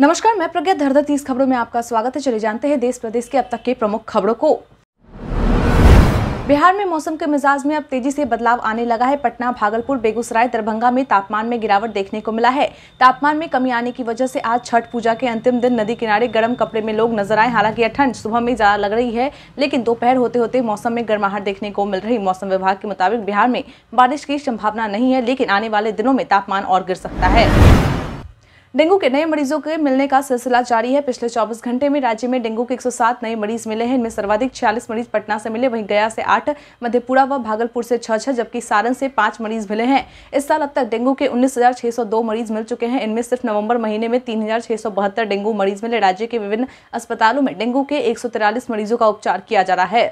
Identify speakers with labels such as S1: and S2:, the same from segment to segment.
S1: नमस्कार मैं प्रज्ञा धरधर तीस खबरों में आपका स्वागत है चले जानते हैं देश प्रदेश के अब तक के प्रमुख खबरों को बिहार में मौसम के मिजाज में अब तेजी से बदलाव आने लगा है पटना भागलपुर बेगूसराय दरभंगा में तापमान में गिरावट देखने को मिला है तापमान में कमी आने की वजह से आज छठ पूजा के अंतिम दिन नदी किनारे गर्म कपड़े में लोग नजर आए हालांकि यह ठंड सुबह में ज्यादा लग रही है लेकिन दोपहर होते होते मौसम में गर्माहट देखने को मिल रही मौसम विभाग के मुताबिक बिहार में बारिश की संभावना नहीं है लेकिन आने वाले दिनों में तापमान और गिर सकता है डेंगू के नए मरीजों के मिलने का सिलसिला जारी है पिछले 24 घंटे में राज्य में डेंगू के 107 नए मरीज मिले हैं इनमें सर्वाधिक 46 मरीज पटना से मिले वहीं गया से आठ मधेपुरा व भागलपुर से 6 छह जबकि सारण से 5 मरीज मिले हैं इस साल अब तक डेंगू के 19,602 मरीज मिल चुके हैं इनमें सिर्फ नवम्बर महीने में तीन डेंगू मरीज मिले राज्य के विभिन्न अस्पतालों में डेंगू के एक मरीजों का उपचार किया जा रहा है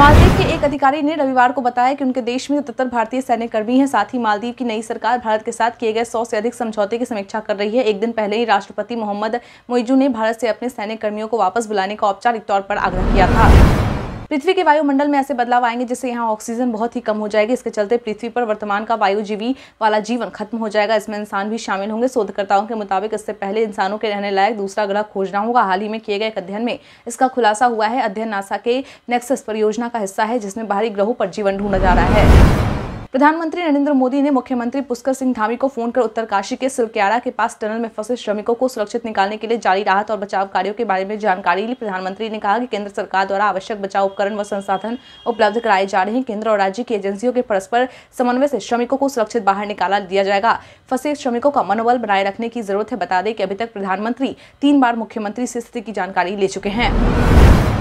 S1: मालदीव के एक अधिकारी ने रविवार को बताया कि उनके देश में सतहत्तर भारतीय सैन्य कर्मी हैं साथ ही मालदीव की नई सरकार भारत के साथ किए गए सौ से अधिक समझौते की समीक्षा कर रही है एक दिन पहले ही राष्ट्रपति मोहम्मद मोइजू ने भारत से अपने सैन्य कर्मियों को वापस बुलाने का औपचारिक तौर पर आग्रह किया था पृथ्वी के वायुमंडल में ऐसे बदलाव आएंगे जिससे यहाँ ऑक्सीजन बहुत ही कम हो जाएगी इसके चलते पृथ्वी पर वर्तमान का वायुजीवी वाला जीवन खत्म हो जाएगा इसमें इंसान भी शामिल होंगे शोधकर्ताओं के मुताबिक इससे पहले इंसानों के रहने लायक दूसरा ग्रह खोजना होगा हाल ही में किए गए एक अध्ययन में इसका खुलासा हुआ है अध्ययन नासा के नेक्सस परियोजना का हिस्सा है जिसमें बाहरी ग्रहों पर जीवन ढूंढा जा रहा है प्रधानमंत्री नरेंद्र मोदी ने मुख्यमंत्री पुष्कर सिंह धामी को फोन कर उत्तरकाशी के सिलक्याड़ा के पास टनल में फंसे श्रमिकों को सुरक्षित निकालने के लिए जारी राहत और बचाव कार्यों के बारे में जानकारी ली प्रधानमंत्री ने कहा कि केंद्र सरकार द्वारा आवश्यक बचाव उपकरण व संसाधन उपलब्ध कराए जा रहे हैं केंद्र और राज्य की एजेंसियों के परस्पर समन्वय से श्रमिकों को सुरक्षित बाहर निकाला दिया जाएगा फंसे श्रमिकों का मनोबल बनाए रखने की जरूरत है बता दें कि अभी तक प्रधानमंत्री तीन बार मुख्यमंत्री से स्थिति की जानकारी ले चुके हैं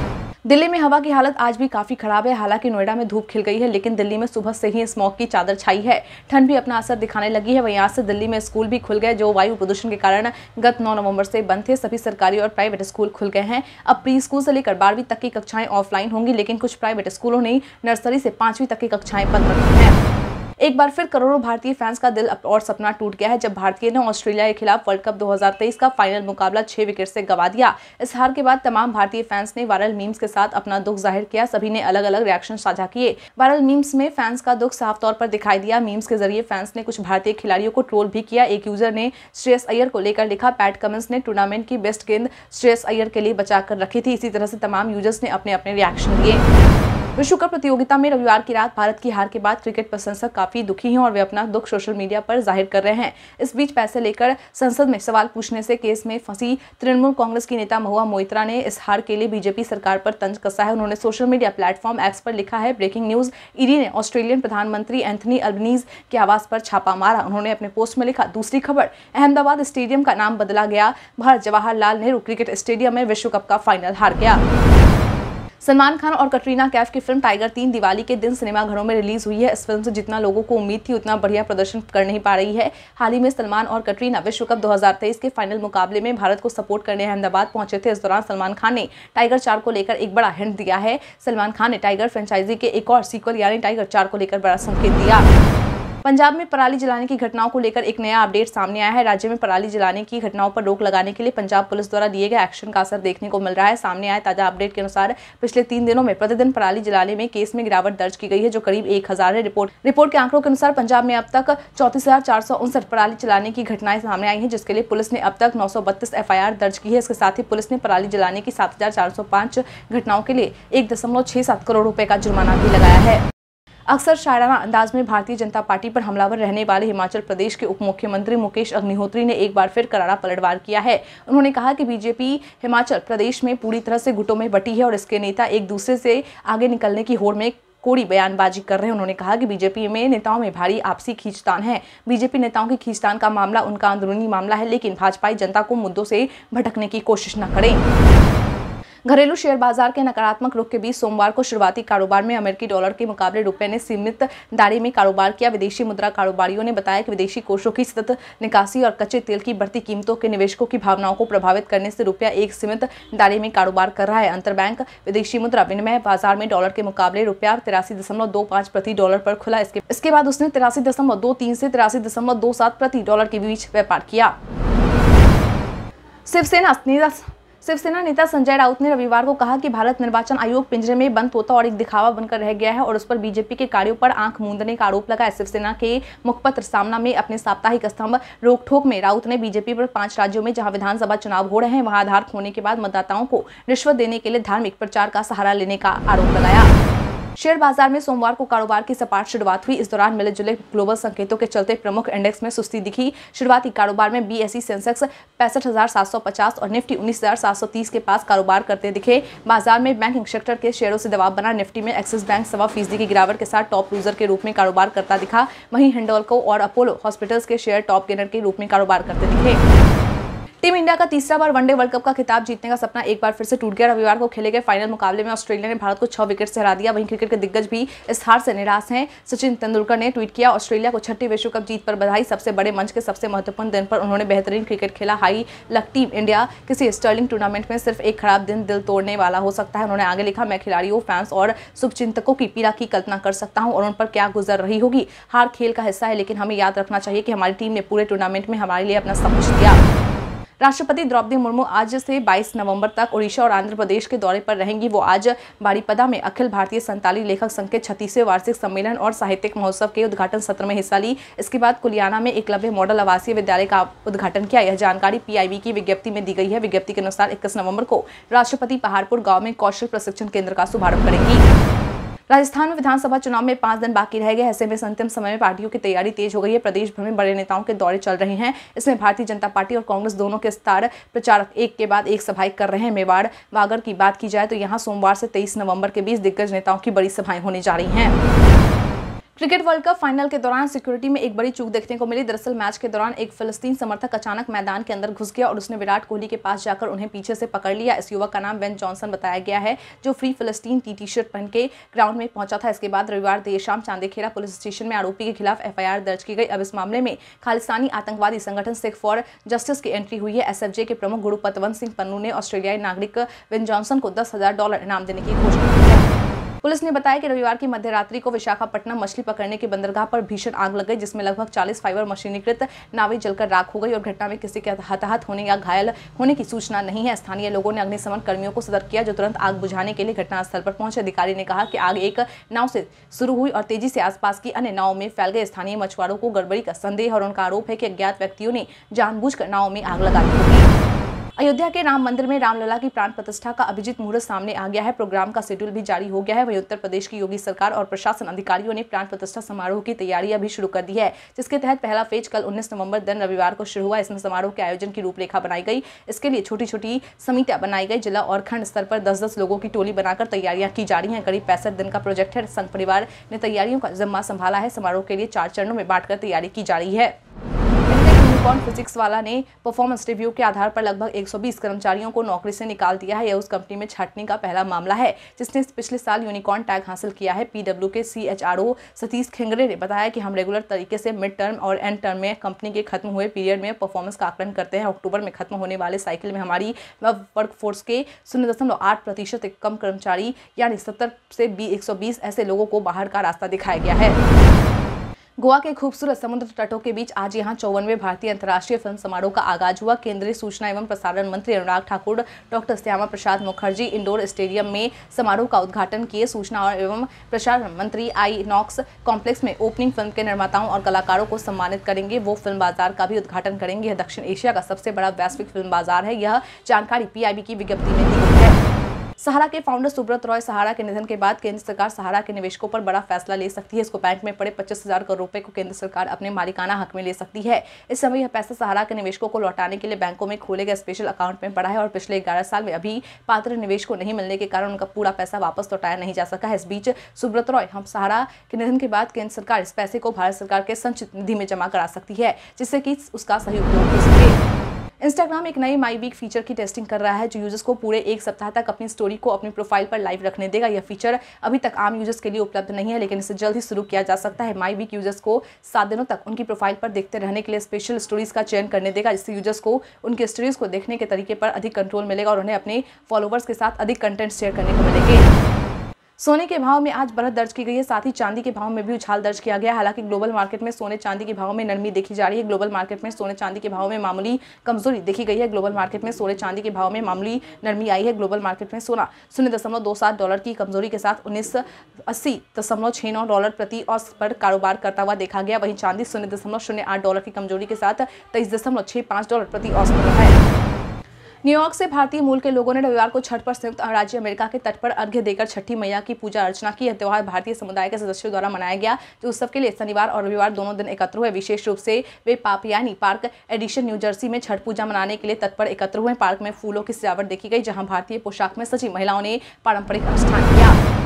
S1: दिल्ली में हवा की हालत आज भी काफ़ी खराब है हालांकि नोएडा में धूप खिल गई है लेकिन दिल्ली में सुबह से ही स्मॉग की चादर छाई है ठंड भी अपना असर दिखाने लगी है वहीं आज से दिल्ली में स्कूल भी खुल गए जो वायु प्रदूषण के कारण गत नौ नवंबर से बंद थे सभी सरकारी और प्राइवेट स्कूल खुल गए हैं अब प्री स्कूल से लेकर बारहवीं तक की कक्षाएं ऑफलाइन होंगी लेकिन कुछ प्राइवेट स्कूलों ने नर्सरी से पांचवीं तक की कक्षाएं बंद रखी हैं एक बार फिर करोड़ों भारतीय फैंस का दिल और सपना टूट गया है जब भारतीय ने ऑस्ट्रेलिया के खिलाफ वर्ल्ड कप 2023 का फाइनल मुकाबला छह विकेट से गवा दिया इस हार के बाद तमाम भारतीय फैंस ने वायरल मीम्स के साथ अपना दुख जाहिर किया सभी ने अलग अलग रिएक्शन साझा किए वायरल मीम्स में फैंस का दुख साफ तौर पर दिखाई दिया मीम्स के जरिए फैंस ने कुछ भारतीय खिलाड़ियों को ट्रोल भी किया एक यूजर ने श्रेयस अय्यर को लेकर लिखा पैट कमिंस ने टूर्नामेंट की बेस्ट गेंद श्रेयस अय्यर के लिए बचाकर रखी थी इसी तरह से तमाम यूजर्स ने अपने अपने रिएक्शन दिए विश्व कप प्रतियोगिता में रविवार की रात भारत की हार के बाद क्रिकेट प्रशंसक काफी दुखी हैं और वे अपना दुख सोशल मीडिया पर जाहिर कर रहे हैं इस बीच पैसे लेकर संसद में सवाल पूछने से केस में फंसी तृणमूल कांग्रेस की नेता महुआ मोइत्रा ने इस हार के लिए बीजेपी सरकार पर तंज कसा है उन्होंने सोशल मीडिया प्लेटफॉर्म एक्स पर लिखा है ब्रेकिंग न्यूज ईडी ने ऑस्ट्रेलियन प्रधानमंत्री एंथनी अल्बनीज के आवास पर छापा मारा उन्होंने अपने पोस्ट में लिखा दूसरी खबर अहमदाबाद स्टेडियम का नाम बदला गया भारत जवाहरलाल नेहरू क्रिकेट स्टेडियम में विश्व कप का फाइनल हार गया सलमान खान और कटरीना कैफ की फिल्म टाइगर तीन दिवाली के दिन सिनेमाघरों में रिलीज हुई है इस फिल्म से जितना लोगों को उम्मीद थी उतना बढ़िया प्रदर्शन कर नहीं पा रही है हाल ही में सलमान और कटरीना विश्व कप 2023 के फाइनल मुकाबले में भारत को सपोर्ट करने अहमदाबाद पहुंचे थे इस दौरान सलमान खान ने टाइगर चार को लेकर एक बड़ा हिंट दिया है सलमान खान ने टाइगर फ्रेंचाइजी के एक और सीक्वल यानी टाइगर चार को लेकर बड़ा संकेत दिया पंजाब में पराली जलाने की घटनाओं को लेकर एक नया अपडेट सामने आया है राज्य में पराली जलाने की घटनाओं पर रोक लगाने के लिए पंजाब पुलिस द्वारा दिए गए एक्शन का असर देखने को मिल रहा है सामने आए ताजा अपडेट के अनुसार पिछले तीन दिनों में प्रतिदिन पराली जलाने में केस में गिरावट दर्ज की गई है जो करीब एक है रिपोर्ट रिपोर्ट के आंकड़ों के अनुसार पंजाब में अब तक चौतीस पराली जलाने की घटनाएं सामने आई है जिसके लिए पुलिस ने अब तक नौ सौ दर्ज की है इसके साथ ही पुलिस ने पराली जलाने की सात घटनाओं के लिए एक करोड़ रुपए का जुर्माना भी लगाया है अक्सर शायराना अंदाज में भारतीय जनता पार्टी पर हमलावर रहने वाले हिमाचल प्रदेश के उप मुख्यमंत्री मुकेश अग्निहोत्री ने एक बार फिर करारा पलटवार किया है उन्होंने कहा कि बीजेपी हिमाचल प्रदेश में पूरी तरह से गुटों में बटी है और इसके नेता एक दूसरे से आगे निकलने की होड़ में कोड़ी बयानबाजी कर रहे हैं उन्होंने कहा कि बीजेपी में नेताओं में भारी आपसी खींचतान है बीजेपी नेताओं की खींचतान का मामला उनका अंदरूनी मामला है लेकिन भाजपाई जनता को मुद्दों से भटकने की कोशिश न करें घरेलू शेयर बाजार के नकारात्मक रुख के बीच सोमवार को शुरुआती कारोबार में अमेरिकी डॉलर के मुकाबले रुपए ने सीमित दायरे में कारोबार किया विदेशी मुद्रा कारोबारियों ने बताया कि विदेशी कोषों की सतत निकासी और कच्चे तेल की बढ़ती कीमतों के निवेशकों की भावनाओं को प्रभावित करने से रुपया एक सीमित दायरे में कारोबार कर रहा है अंतरबैंक विदेशी मुद्रा विनिमय बाजार में डॉलर के मुकाबले रुपया तिरासी प्रति डॉलर पर खुला इसके इसके बाद उसने तिरासी से तिरासी प्रति डॉलर के बीच व्यापार किया शिवसेना शिवसेना नेता संजय राउत ने रविवार को कहा कि भारत निर्वाचन आयोग पिंजरे में बंद तोता और एक दिखावा बनकर रह गया है और उस पर बीजेपी के कार्यों पर आंख मूंदने का आरोप लगाया शिवसेना के मुखपत्र सामना में अपने साप्ताहिक स्तंभ रोकठोक में राउत ने बीजेपी पर पांच राज्यों में जहां विधानसभा चुनाव हो रहे हैं वहां आधार खोने के बाद मतदाताओं को रिश्वत देने के लिए धार्मिक प्रचार का सहारा लेने का आरोप लगाया शेयर बाजार में सोमवार को कारोबार की सपाट शुरुआत हुई इस दौरान मिले जुले ग्लोबल संकेतों के चलते प्रमुख इंडेक्स में सुस्ती दिखी शुरुआती कारोबार में बीएसई e सेंसेक्स पैंसठ और निफ्टी उन्नीस के पास कारोबार करते दिखे बाजार में बैंकिंग सेक्टर के शेयरों से दबाव बना निफ्टी में एक्सिस बैंक सवा फीसदी की गिरावट के साथ टॉप लूजर के रूप में कारोबार करता दिखा वहीं हिंडोलको और अपोलो हॉस्पिटल्स के शेयर टॉप गेनर के रूप में कारोबार करते दिखे टीम इंडिया का तीसरा बार वनडे वर्ल्ड कप का खिताब जीतने का सपना एक बार फिर से टूट गया रविवार को खेले गए फाइनल मुकाबले में ऑस्ट्रेलिया ने भारत को छह विकेट से हरा दिया वहीं क्रिकेट के दिग्गज भी इस हार से निराश हैं सचिन तेंदुलकर ने ट्वीट किया ऑस्ट्रेलिया को छठी विश्व कप जीत पर बधाई सबसे बड़े मंच के सबसे महत्वपूर्ण दिन पर उन्होंने बेहतरीन क्रिकेट खेला हाई लक टीम इंडिया किसी स्टर्लिंग टूर्नामेंट में सिर्फ एक खराब दिन दिल तोड़ने वाला हो सकता है उन्होंने आगे लिखा मैं खिलाड़ियों फैंस और शुभचिंतकों की पीड़ा की कल्पना कर सकता हूँ और उन पर क्या गुजर रही होगी हार खेल का हिस्सा है लेकिन हमें याद रखना चाहिए कि हमारी टीम ने पूरे टूर्नामेंट में हमारे लिए अपना सब कुछ दिया राष्ट्रपति द्रौपदी मुर्मू आज से 22 नवंबर तक उड़ीसा और आंध्र प्रदेश के दौरे पर रहेंगी वो आज बारीपदा में अखिल भारतीय संताली लेखक संघ के छत्तीसवें वार्षिक सम्मेलन और साहित्यिक महोत्सव के उद्घाटन सत्र में हिस्सा ली इसके बाद कुलियाना में एकलव्य मॉडल आवासीय विद्यालय का उद्घाटन किया यह जानकारी पीआईबी की विज्ञप्ति में दी गई है विज्ञप्ति के अनुसार इक्कीस नवम्बर को राष्ट्रपति पहाड़पुर गाँव में कौशल प्रशिक्षण केंद्र का शुभारंभ करेंगी राजस्थान में विधानसभा चुनाव में पांच दिन बाकी रह गए ऐसे में अंतिम समय में पार्टियों की तैयारी तेज हो गई है प्रदेश भर में बड़े नेताओं के दौरे चल रहे हैं इसमें भारतीय जनता पार्टी और कांग्रेस दोनों के स्टार प्रचारक एक के बाद एक सभाएं कर रहे हैं मेवाड़ वागर की बात की जाए तो यहाँ सोमवार से तेईस नवम्बर के बीच दिग्गज नेताओं की बड़ी सभाएं होने जा रही हैं क्रिकेट वर्ल्ड कप फाइनल के दौरान सिक्योरिटी में एक बड़ी चूक देखने को मिली दरअसल मैच के दौरान एक फिलिस्तीन समर्थक अचानक मैदान के अंदर घुस गया और उसने विराट कोहली के पास जाकर उन्हें पीछे से पकड़ लिया इस युवक का नाम बेन जॉनसन बताया गया है जो फ्री फिलिस्तीन टी टी शर्ट पहन के ग्राउंड में पहुंचा था इसके बाद रविवार देर शाम चांदेखेड़ा पुलिस स्टेशन में आरोपी के खिलाफ एफआईआर दर्ज की गई अब इस मामले में खालिस्तानी आतंकवादी संगठन सिख फॉर जस्टिस की एंट्री हुई है एसएफजे के प्रमुख गुरु पतवंत सिंह पन्नू ने ऑस्ट्रेलियाई नागरिक बेन जॉनसन को दस डॉलर इनाम देने की घोषणा की पुलिस ने बताया कि रविवार की मध्य रात्रि को विशाखापट्टनम मछली पकड़ने के बंदरगाह पर भीषण आग लग गई जिसमें लगभग 40 फाइबर मशीनीकृत नावें जलकर राख हो गई और घटना में किसी के हताहत होने या घायल होने की सूचना नहीं है स्थानीय लोगों ने अग्निशमन कर्मियों को सतर्क किया जो तुरंत आग बुझाने के लिए घटनास्थल पर पहुंचे अधिकारी ने कहा कि आग एक नाव से शुरू हुई और तेजी से आसपास की अन्य नाव में फैल गए स्थानीय मछुआरों को गड़बड़ी का संदेह और उनका आरोप है कि अज्ञात व्यक्तियों ने जानबूझ नाव में आग लगा दी अयोध्या के राम मंदिर में रामलला की प्राण प्रतिष्ठा का अभिजीत मुहूर्त सामने आ गया है प्रोग्राम का शेड्यूल भी जारी हो गया है वहीं उत्तर प्रदेश की योगी सरकार और प्रशासन अधिकारियों ने प्राण प्रतिष्ठा समारोह की तैयारियां भी शुरू कर दी है जिसके तहत पहला फेज कल उन्नीस नवंबर दिन रविवार को शुरू हुआ इसमें समारोह के आयोजन की रूपरेखा बनाई गई इसके लिए छोटी छोटी समितियां बनाई गई जिला और खंड स्तर पर दस दस लोगों की टोली बनाकर तैयारियां की जा रही हैं करीब पैंसठ दिन का प्रोजेक्ट है संघ परिवार ने तैयारियों का जिम्मा संभाला है समारोह के लिए चार चरणों में बांटकर तैयारी की जा रही है यूनिकॉर्न फिजिक्स वाला ने परफॉर्मेंस रिव्यू के आधार पर लगभग 120 कर्मचारियों को नौकरी से निकाल दिया है यह उस कंपनी में छाटने का पहला मामला है जिसने पिछले साल यूनिकॉर्न टैग हासिल किया है पीडब्ल्यू के सी सतीश खेंगरे ने बताया कि हम रेगुलर तरीके से मिड टर्म और एंड टर्म में कंपनी के खत्म हुए पीरियड में परफॉर्मेंस का आकलन करते हैं अक्टूबर में खत्म होने वाले साइकिल में हमारी वर्कफोर्स के शून्य दशमलव आठ प्रतिशत कम कर्मचारी यानी सत्तर से बी एक ऐसे लोगों को बाहर का रास्ता दिखाया गया है गोवा के खूबसूरत समुद्र तटों के बीच आज यहां चौवनवे भारतीय अंतर्राष्ट्रीय फिल्म समारोह का आगाज हुआ केंद्रीय सूचना एवं प्रसारण मंत्री Anurag Thakur doctor Shyama Prasad Mukherjee indoor stadium में समारोह का उद्घाटन किए सूचना और एवं प्रसारण मंत्री आई नॉक्स कॉम्प्लेक्स में ओपनिंग फिल्म के निर्माताओं और कलाकारों को सम्मानित करेंगे वो फिल्म बाजार का भी उद्घाटन करेंगे यह दक्षिण एशिया का सबसे बड़ा वैश्विक फिल्म बाजार है यह जानकारी पीआईबी की विज्ञप्ति में दी गई है सहारा के फाउंडर सुब्रत रॉय सहारा के निधन के बाद केंद्र सरकार सहारा के निवेशकों पर बड़ा फैसला ले सकती है इसको बैंक में पड़े पच्चीस हजार करोड़ रुपए को केंद्र सरकार अपने मालिकाना हक में ले सकती है इस समय यह पैसा सहारा के निवेशकों को लौटाने के लिए बैंकों में खोले गए स्पेशल अकाउंट में पड़ा है और पिछले ग्यारह साल में अभी पात्र निवेश को नहीं मिलने के कारण उनका पूरा पैसा वापस लौटाया नहीं जा सका है इस बीच सुब्रत रॉय हम सहारा के निधन के बाद केंद्र सरकार इस पैसे को भारत सरकार के संचित निधि में जमा करा सकती है जिससे कि उसका सही उपयोग हो सके इंस्टाग्राम एक नए माई वीक फीचर की टेस्टिंग कर रहा है जो यूजर्स को पूरे एक सप्ताह तक अपनी स्टोरी को अपनी प्रोफाइल पर लाइव रखने देगा यह फीचर अभी तक आम यूजर्स के लिए उपलब्ध नहीं है लेकिन इसे जल्द ही शुरू किया जा सकता है माई वीक यूजर्स को सात दिनों तक उनकी प्रोफाइल पर देखते रहने के लिए स्पेशल स्टोरीज का चयन करने देगा जिससे यूजर्स को उनकी स्टोरीज को देखने के तरीके पर अधिक कंट्रोल मिलेगा और उन्हें अपने फॉलोवर्स के साथ अधिक कंटेंट शेयर करने को मिलेंगे सोने के भाव में आज बढ़त दर्ज की गई है साथ ही चांदी के भाव में भी उछाल दर्ज किया गया हालांकि ग्लोबल मार्केट में सोने चांदी के भाव में नरमी देखी जा रही है ग्लोबल मार्केट में सोने चांदी के भाव में मामूली कमजोरी देखी गई है ग्लोबल मार्केट में सोने चांदी के भाव में मामूली नरमी आई है ग्लोबल मार्केट में सोना शून्य दशमलव दो सात डॉलर की कमजोरी के साथ उन्नीस अस्सी दशमलव नौ डॉलर प्रति औस पर कारोबार करता हुआ देखा गया वहीं चांदी शून्य दशमलव शून्य आठ डॉलर की कमजोरी के साथ तेईस दशमलव पाँच डॉलर प्रति औस पर है न्यूयॉर्क से भारतीय मूल के लोगों ने रविवार को छठ पर संयुक्त राज्य अमेरिका के तट पर अर्घ्य देकर छठी मैया की पूजा अर्चना की यह त्यौहार भारतीय समुदाय के सदस्यों द्वारा मनाया गया जो उत्सव के लिए शनिवार और रविवार दोनों दिन एकत्र हुए विशेष रूप से वे Papaianni park Edison New Jersey में छठ पूजा मनाने के लिए तत्पर एकत्र हुए पार्क में फूलों की सजावट देखी गई जहाँ भारतीय पोशाक में सची महिलाओं ने पारंपरिक अनुष्ठान किया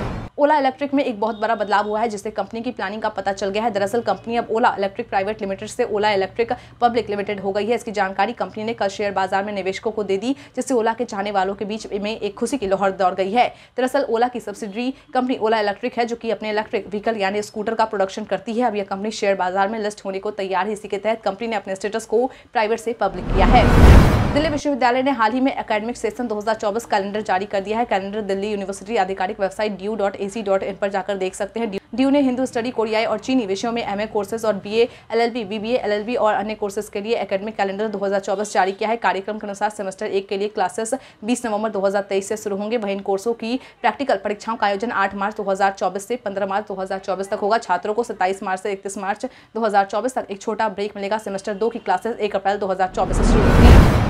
S1: ओला इलेक्ट्रिक में एक बहुत बड़ा बदलाव हुआ है जिससे कंपनी की प्लानिंग का पता चल गया है दरअसल कंपनी अब ओला इलेक्ट्रिक प्राइवेट लिमिटेड से ओला इलेक्ट्रिक पब्लिक लिमिटेड हो गई है इसकी जानकारी कंपनी ने कल शेयर बाजार में निवेशकों को दे दी जिससे ओला के चाहने वालों के बीच में एक खुशी की लोहर दौड़ गई है दरअसल ओला की सब्सिडी कंपनी ओला इलेक्ट्रिक है जो कि अपने इलेक्ट्रिक व्हीकल यानी स्कूटर का प्रोडक्शन करती है अब यह कंपनी शेयर बाजार में लिस्ट होने को तैयार है इसी के तहत कंपनी ने अपने स्टेटस को प्राइवेट से पब्लिक किया है दिल्ली विश्वविद्यालय ने हाल ही में एकेडमिक सेशन 2024 कैलेंडर जारी कर दिया है कैलेंडर दिल्ली यूनिवर्सिटी आधिकारिक website DU dot A C dot in पर जाकर देख सकते हैं ड्यू ने हिंदू स्टडी कोरियाई और चीनी विषयों में एमए कोर्सेज और बीए एलएलबी बीबीए एलएलबी और अन्य कोर्सेज के लिए एकेडमिक कैलेंडर 2024 जारी किया है कार्यक्रम के अनुसार सेमेस्टर एक के लिए क्लासेस 20 नवंबर 2023 से शुरू होंगे वहीं इन कोर्सों की प्रैक्टिकल परीक्षाओं का आयोजन 8 मार्च 2024 से 15 मार्च 2024 तक होगा छात्रों को 27 मार्च से 31 मार्च 2024 तक एक छोटा ब्रेक मिलेगा सेमेस्टर दो की क्लासेस एक अप्रैल दो से शुरू होगी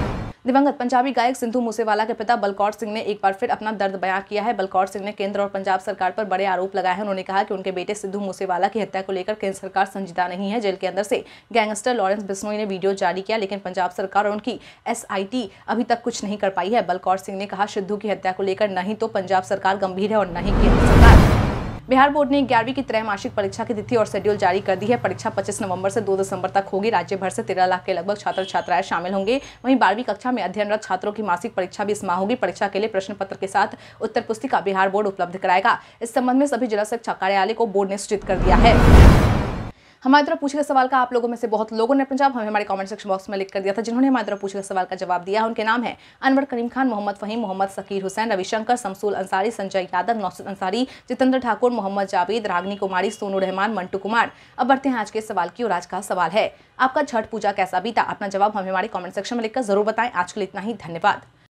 S1: दिवंगत पंजाबी गायक सिंधु मूसेवाला के पिता बलकौर सिंह ने एक बार फिर अपना दर्द बयां किया है बलकौर सिंह ने केंद्र और पंजाब सरकार पर बड़े आरोप लगाए हैं उन्होंने कहा कि उनके बेटे सिद्धू मूसेवाला की हत्या को लेकर केंद्र सरकार संजीदा नहीं है जेल के अंदर से गैंगस्टर लॉरेंस बिस्नोई ने वीडियो जारी किया लेकिन पंजाब सरकार और उनकी एस अभी तक कुछ नहीं कर पाई है बलकौर सिंह ने कहा सिद्धू की हत्या को लेकर नहीं तो पंजाब सरकार गंभीर है और न ही केंद्र सरकार बिहार बोर्ड ने ग्यारहवीं की त्रैमासिक परीक्षा की तिथि और शेड्यूल जारी कर दी है परीक्षा पच्चीस नवंबर से दो दिसंबर तक होगी राज्य भर से तेरह लाख के लगभग छात्र छात्राएं शामिल होंगे वहीं बारहवीं कक्षा में अध्ययनरत छात्रों की मासिक परीक्षा भी इस माह होगी परीक्षा के लिए प्रश्न पत्र के साथ उत्तर पुस्तिका बिहार बोर्ड उपलब्ध कराएगा इस संबंध में सभी जिला शिक्षा कार्यालय को बोर्ड ने सूचित कर दिया है हमारी तरफ पूछे गए सवाल का आप लोगों में से बहुत लोगों ने अपना जवाब हमें हमारे कमेंट सेक्शन बॉक्स में लिख कर दिया था जिन्होंने हमारे तरफ पूछे गए सवाल का जवाब दिया उनके नाम है अनवर करीम खान मोहम्मद फहीम मोहम्मद सकीर हुसैन रविशंकर समसूल अंसारी संजय यादव नौसद अंसारी जितेंद्र ठाकुर मोहम्मद जावेद रागनी कुमारी सोनू रहमान मंटू कुमार अब बढ़ते हैं आज के सवाल की और आज का सवाल है आपका छठ पूजा कैसा बीता अपना जवाब हमें हमारे कमेंट सेक्शन में लिखकर जरूर बताएं आज के लिए इतना ही धन्यवाद